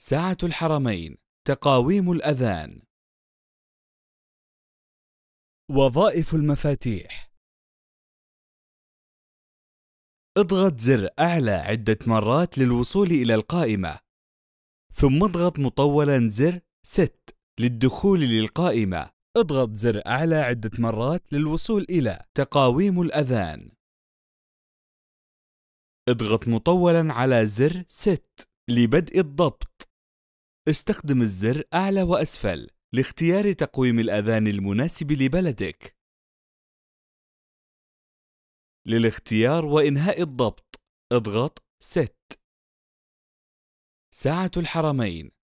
ساعة الحرمين تقاويم الأذان وظائف المفاتيح اضغط زر أعلى عدة مرات للوصول إلى القائمة ثم اضغط مطولا زر 6 للدخول للقائمة اضغط زر أعلى عدة مرات للوصول إلى تقاويم الأذان اضغط مطولا على زر 6 لبدء الضبط استخدم الزر أعلى وأسفل لاختيار تقويم الأذان المناسب لبلدك. للاختيار وإنهاء الضبط اضغط ست ساعة الحرمين